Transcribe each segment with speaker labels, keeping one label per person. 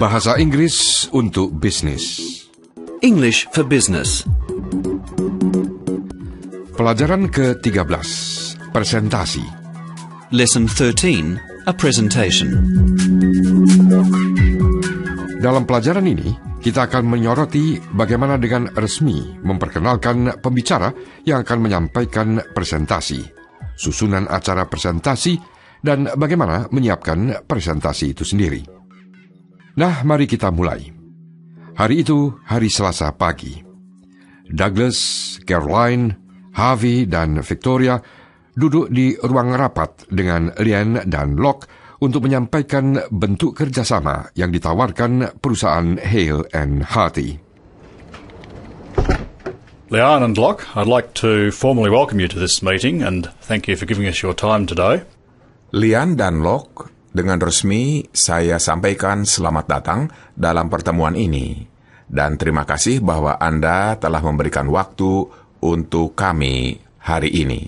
Speaker 1: Bahasa Inggris untuk bisnis. English for business. Pelajaran ke-13. Presentasi. Lesson 13, a presentation. Dalam pelajaran ini, kita akan menyoroti bagaimana dengan resmi memperkenalkan pembicara yang akan menyampaikan presentasi, susunan acara presentasi, dan bagaimana menyiapkan presentasi itu sendiri. Nah, mari kita mulai. Hari itu hari Selasa pagi. Douglas, Caroline, Harvey, dan Victoria duduk di ruang rapat dengan Lian dan Locke untuk menyampaikan bentuk kerjasama yang ditawarkan perusahaan Hale and Hearty.
Speaker 2: Lian and Locke, I'd like to formally welcome you to this meeting and thank you for giving us your time today. Lian
Speaker 3: dan Lok, dengan resmi saya sampaikan selamat datang dalam pertemuan ini. Dan terima kasih bahwa Anda telah memberikan waktu untuk
Speaker 1: kami hari ini.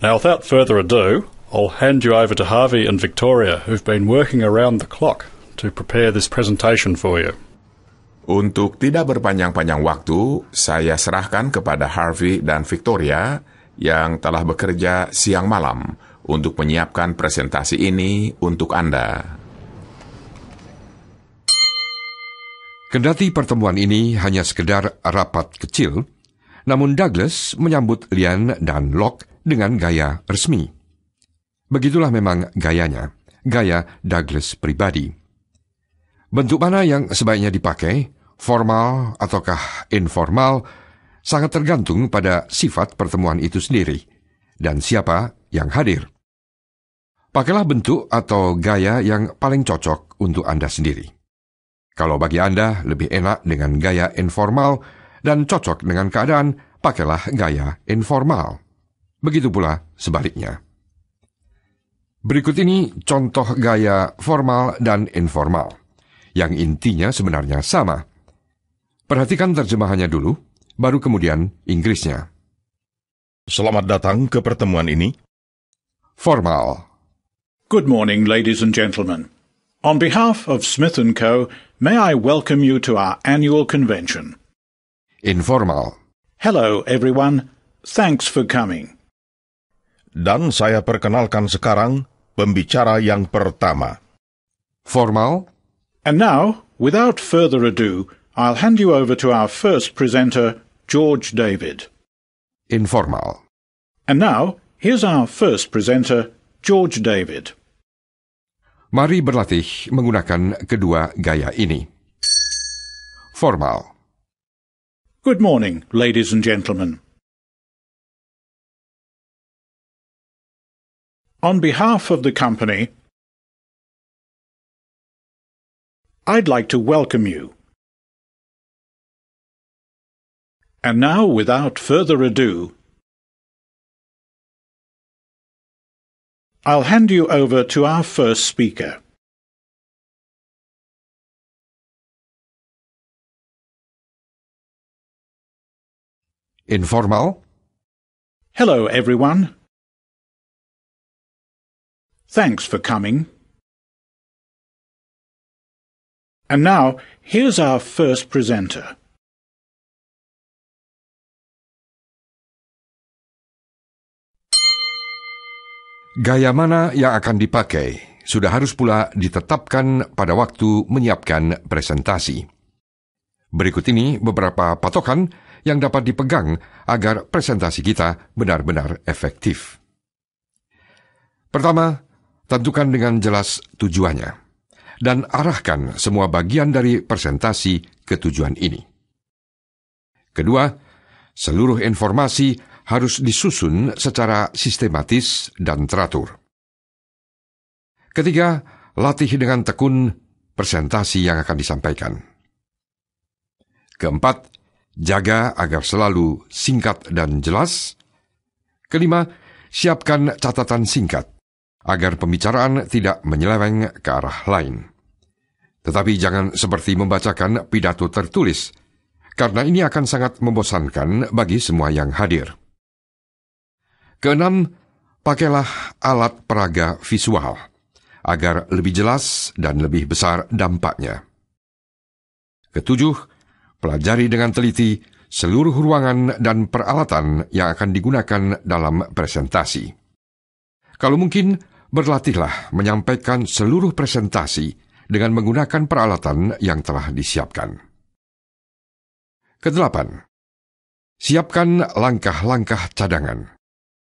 Speaker 2: Now, without further ado, I'll hand you over to Harvey and Victoria, who've been working around the clock to prepare this presentation for you.
Speaker 3: Untuk tidak berpanjang-panjang waktu, saya serahkan kepada Harvey dan Victoria yang telah bekerja siang malam untuk menyiapkan presentasi
Speaker 1: ini untuk Anda. Kendati pertemuan ini hanya sekedar rapat kecil, namun Douglas menyambut Lian dan Locke dengan gaya resmi. Begitulah memang gayanya, gaya Douglas pribadi. Bentuk mana yang sebaiknya dipakai, formal ataukah informal, sangat tergantung pada sifat pertemuan itu sendiri dan siapa yang hadir. Pakailah bentuk atau gaya yang paling cocok untuk Anda sendiri. Kalau bagi Anda lebih enak dengan gaya informal dan cocok dengan keadaan, pakailah gaya informal. Begitu pula sebaliknya. Berikut ini contoh gaya formal dan informal, yang intinya sebenarnya sama. Perhatikan terjemahannya dulu, baru kemudian Inggrisnya. Selamat datang ke pertemuan ini. Formal
Speaker 2: Good morning, ladies and gentlemen. On behalf of Smith & Co., may I welcome you to our annual convention. Informal. Hello, everyone.
Speaker 3: Thanks for coming. Dan saya perkenalkan sekarang pembicara yang pertama. Formal. And now, without further
Speaker 2: ado, I'll hand you over to our first presenter, George David.
Speaker 1: Informal. And now, here's our first presenter, George David. Mari berlatih menggunakan kedua gaya ini. Formal. Good morning, ladies and gentlemen.
Speaker 2: On behalf of the company, I'd like to welcome you. And now, without further ado, I'll hand you over to our first speaker. Informal. Hello, everyone. Thanks for coming. And now, here's our first presenter.
Speaker 1: Gaya mana yang akan dipakai sudah harus pula ditetapkan pada waktu menyiapkan presentasi. Berikut ini beberapa patokan yang dapat dipegang agar presentasi kita benar-benar efektif. Pertama, tentukan dengan jelas tujuannya dan arahkan semua bagian dari presentasi ke tujuan ini. Kedua, seluruh informasi harus disusun secara sistematis dan teratur. Ketiga, latih dengan tekun presentasi yang akan disampaikan. Keempat, jaga agar selalu singkat dan jelas. Kelima, siapkan catatan singkat agar pembicaraan tidak menyeleweng ke arah lain. Tetapi jangan seperti membacakan pidato tertulis, karena ini akan sangat membosankan bagi semua yang hadir. Keenam, pakailah alat peraga visual agar lebih jelas dan lebih besar dampaknya. Ketujuh, pelajari dengan teliti seluruh ruangan dan peralatan yang akan digunakan dalam presentasi. Kalau mungkin, berlatihlah menyampaikan seluruh presentasi dengan menggunakan peralatan yang telah disiapkan. Kedelapan, siapkan langkah-langkah cadangan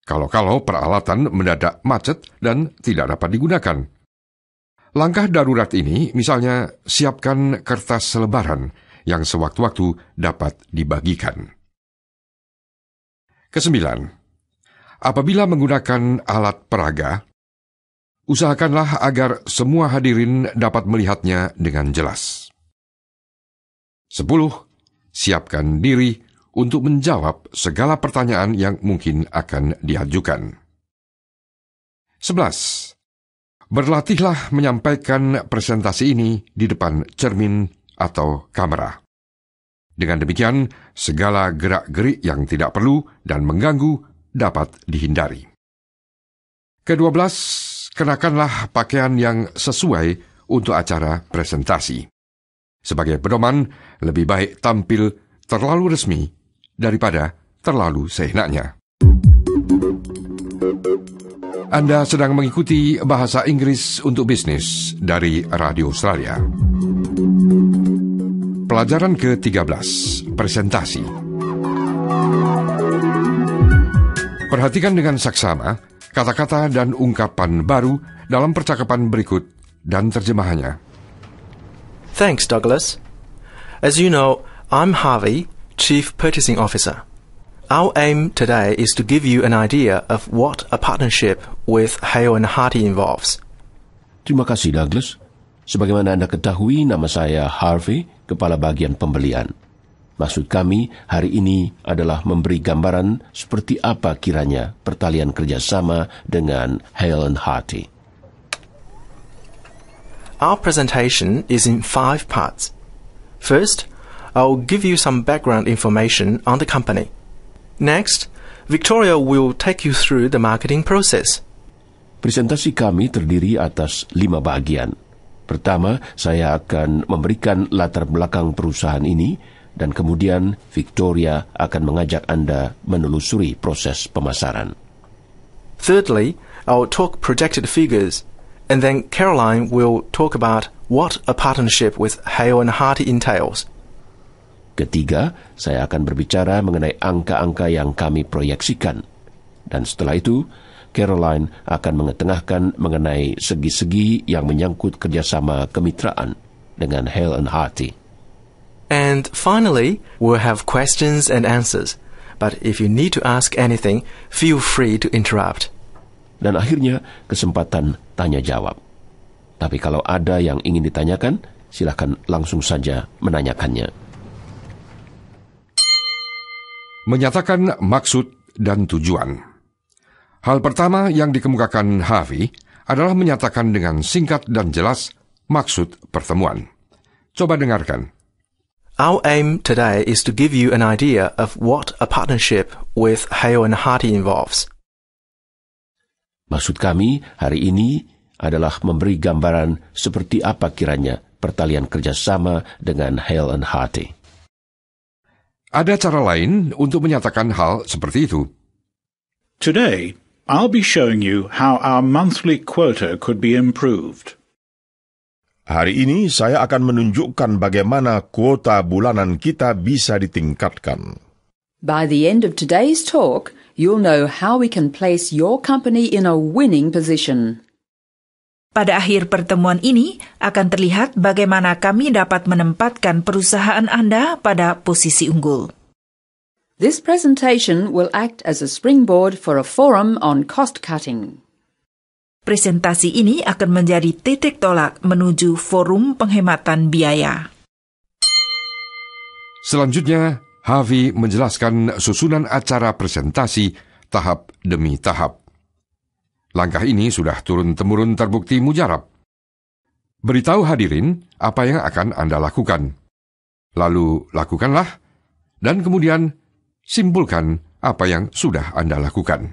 Speaker 1: kalau-kalau peralatan mendadak macet dan tidak dapat digunakan. Langkah darurat ini misalnya siapkan kertas selebaran yang sewaktu-waktu dapat dibagikan. Kesembilan, apabila menggunakan alat peraga, usahakanlah agar semua hadirin dapat melihatnya dengan jelas. Sepuluh, siapkan diri untuk menjawab segala pertanyaan yang mungkin akan diajukan. 11. Berlatihlah menyampaikan presentasi ini di depan cermin atau kamera. Dengan demikian, segala gerak-gerik yang tidak perlu dan mengganggu dapat dihindari. Kedua belas, kenakanlah pakaian yang sesuai untuk acara presentasi. Sebagai pedoman, lebih baik tampil terlalu resmi daripada terlalu seenaknya. Anda sedang mengikuti Bahasa Inggris untuk Bisnis dari Radio Australia. Pelajaran ke-13, presentasi. Perhatikan dengan saksama kata-kata dan ungkapan baru dalam percakapan berikut dan terjemahannya. Thanks, Douglas.
Speaker 2: As you know, I'm Harvey Chief Purchasing Officer. Our aim today is to give you an idea of what a partnership with Hale and Hardy involves. Terima kasih Douglas. Sebagaimana Anda ketahui, nama saya Harvey,
Speaker 3: Kepala Bagian Pembelian. Maksud kami hari ini adalah memberi gambaran seperti apa kiranya pertalian kerjasama dengan Hale and Hardy.
Speaker 2: Our presentation is in five parts. First, I'll give you some background information on the company. Next, Victoria will take you through the marketing process. Presentasi kami
Speaker 3: terdiri atas lima bagian. Pertama, saya akan memberikan latar belakang perusahaan ini, dan kemudian Victoria akan mengajak Anda menelusuri
Speaker 2: proses pemasaran. Thirdly, I'll talk projected figures, and then Caroline will talk about what a partnership with Hale and Hearty entails. Ketiga, saya akan berbicara mengenai angka-angka yang kami
Speaker 3: proyeksikan. Dan setelah itu, Caroline akan mengetengahkan mengenai segi-segi yang menyangkut kerjasama kemitraan dengan Hale and Hearty.
Speaker 2: And finally, we'll have questions and answers. But if you need to ask anything, feel free to interrupt. Dan akhirnya, kesempatan tanya
Speaker 3: jawab. Tapi kalau ada yang ingin ditanyakan, silahkan langsung saja
Speaker 1: menanyakannya menyatakan maksud dan tujuan. Hal pertama yang dikemukakan Harvey adalah menyatakan dengan singkat dan jelas maksud pertemuan. Coba dengarkan. Our aim today is to give you an idea of what a partnership with
Speaker 2: Hale and Hardy involves. Maksud kami hari ini
Speaker 3: adalah memberi gambaran seperti apa kiranya pertalian kerjasama dengan Hale
Speaker 1: and Hearty. Ada cara lain untuk menyatakan hal seperti itu. Today, I'll be showing you how our monthly quota
Speaker 3: could be improved. Hari ini saya akan menunjukkan bagaimana kuota bulanan kita bisa ditingkatkan. By the end of today's talk, you'll know how we can place your company in a winning position. Pada akhir pertemuan ini akan terlihat bagaimana kami dapat menempatkan perusahaan Anda pada posisi unggul. This presentation will act as a springboard for a forum on cost cutting. Presentasi ini akan menjadi titik tolak menuju forum penghematan biaya.
Speaker 1: Selanjutnya, Harvey menjelaskan susunan acara presentasi tahap demi tahap. Langkah ini sudah turun-temurun terbukti mujarab. Beritahu hadirin apa yang akan Anda lakukan. Lalu lakukanlah, dan kemudian simpulkan apa yang sudah Anda lakukan.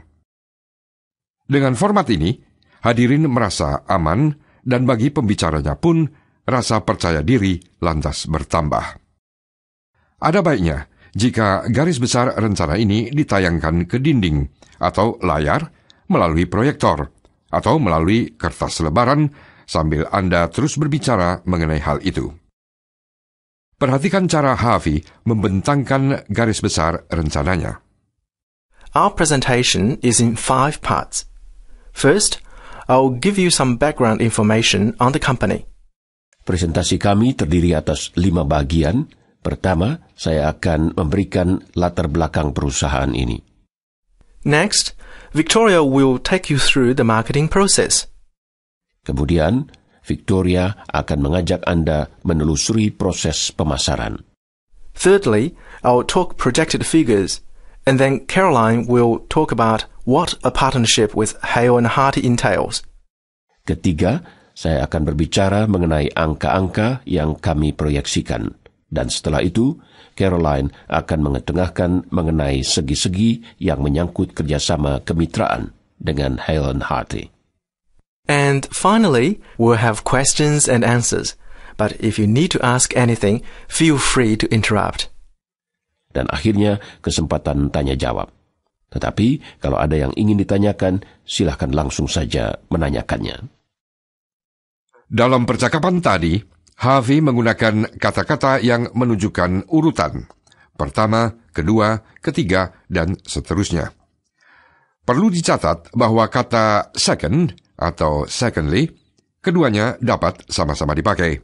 Speaker 1: Dengan format ini, hadirin merasa aman dan bagi pembicaranya pun rasa percaya diri lantas bertambah. Ada baiknya jika garis besar rencana ini ditayangkan ke dinding atau layar melalui proyektor atau melalui kertas lebaran sambil Anda terus berbicara mengenai hal itu. Perhatikan cara Harvey membentangkan garis besar rencananya.
Speaker 2: Our presentation is in five parts. First, I'll give you some background information on the company. Presentasi kami terdiri atas lima bagian.
Speaker 3: Pertama, saya akan memberikan latar belakang perusahaan ini.
Speaker 2: Next, Victoria will take you through the marketing process.
Speaker 3: Kemudian, Victoria akan mengajak Anda menelusuri proses pemasaran.
Speaker 2: Thirdly, I'll talk projected figures, and then Caroline will talk about what a partnership with Hale and Hearty entails.
Speaker 3: Ketiga, saya akan berbicara mengenai angka-angka yang kami proyeksikan. Dan setelah itu, Caroline akan mengetengahkan mengenai segi-segi yang
Speaker 2: menyangkut kerjasama kemitraan dengan Helen Hardy. And finally, we'll have questions and answers. But if you need to ask anything, feel free to interrupt. Dan akhirnya kesempatan tanya jawab.
Speaker 3: Tetapi kalau ada yang ingin ditanyakan, silahkan langsung saja menanyakannya.
Speaker 1: Dalam percakapan tadi, Harvey menggunakan kata-kata yang menunjukkan urutan. Pertama, kedua, ketiga, dan seterusnya. Perlu dicatat bahwa kata second atau secondly, keduanya dapat sama-sama dipakai.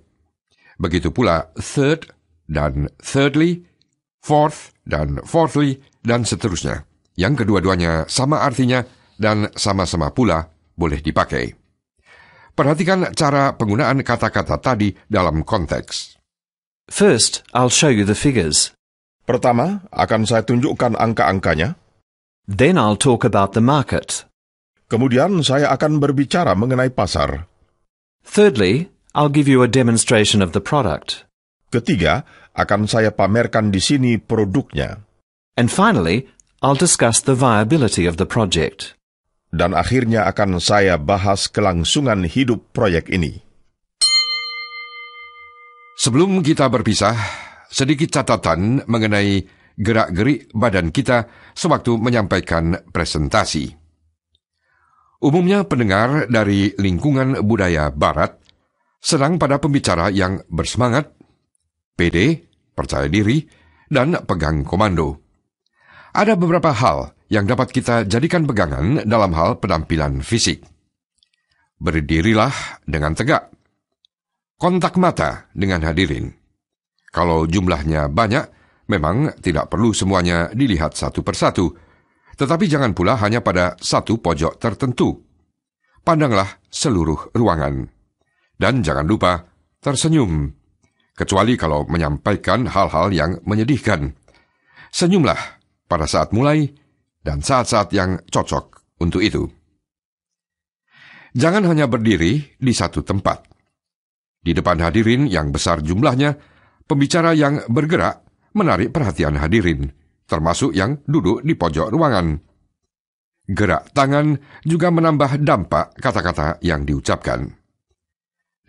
Speaker 1: Begitu pula third dan thirdly, fourth dan fourthly, dan seterusnya. Yang kedua-duanya sama artinya dan sama-sama pula boleh dipakai. Perhatikan cara penggunaan kata-kata tadi dalam konteks. First, I'll show you the figures. Pertama, akan saya tunjukkan angka-angkanya.
Speaker 3: Then I'll talk about the market. Kemudian saya akan berbicara mengenai pasar. Thirdly, I'll give you a demonstration of the product. Ketiga, akan saya pamerkan di sini produknya. And finally, I'll discuss the viability of the project dan akhirnya akan saya bahas kelangsungan
Speaker 1: hidup proyek ini. Sebelum kita berpisah, sedikit catatan mengenai gerak-gerik badan kita sewaktu menyampaikan presentasi. Umumnya pendengar dari lingkungan budaya barat sedang pada pembicara yang bersemangat, pede, percaya diri, dan pegang komando. Ada beberapa hal yang dapat kita jadikan pegangan dalam hal penampilan fisik. Berdirilah dengan tegak. Kontak mata dengan hadirin. Kalau jumlahnya banyak, memang tidak perlu semuanya dilihat satu persatu, tetapi jangan pula hanya pada satu pojok tertentu. Pandanglah seluruh ruangan. Dan jangan lupa tersenyum, kecuali kalau menyampaikan hal-hal yang menyedihkan. Senyumlah pada saat mulai dan saat-saat yang cocok untuk itu. Jangan hanya berdiri di satu tempat. Di depan hadirin yang besar jumlahnya, pembicara yang bergerak menarik perhatian hadirin, termasuk yang duduk di pojok ruangan. Gerak tangan juga menambah dampak kata-kata yang diucapkan.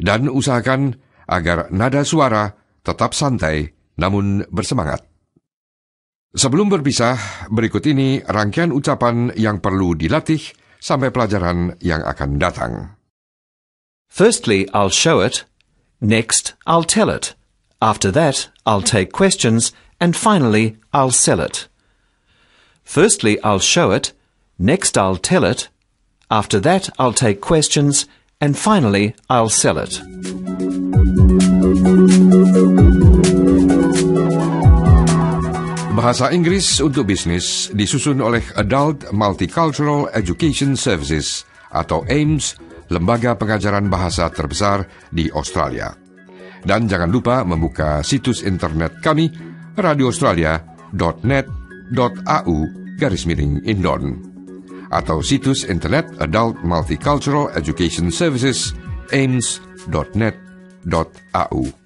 Speaker 1: Dan usahakan agar nada suara tetap santai namun bersemangat. Sebelum berpisah, berikut ini rangkaian ucapan yang perlu dilatih sampai pelajaran yang akan datang. Firstly, I'll show it. Next, I'll tell it. After that,
Speaker 2: I'll take questions. And finally, I'll sell it. Firstly, I'll show it. Next, I'll tell it. After that, I'll take questions. And
Speaker 1: finally, I'll sell it. Bahasa Inggris untuk bisnis disusun oleh Adult Multicultural Education Services atau AIMS, lembaga pengajaran bahasa terbesar di Australia. Dan jangan lupa membuka situs internet kami radioaustralia.net.au garis miring indon atau situs internet Adult Multicultural Education Services aims.net.au.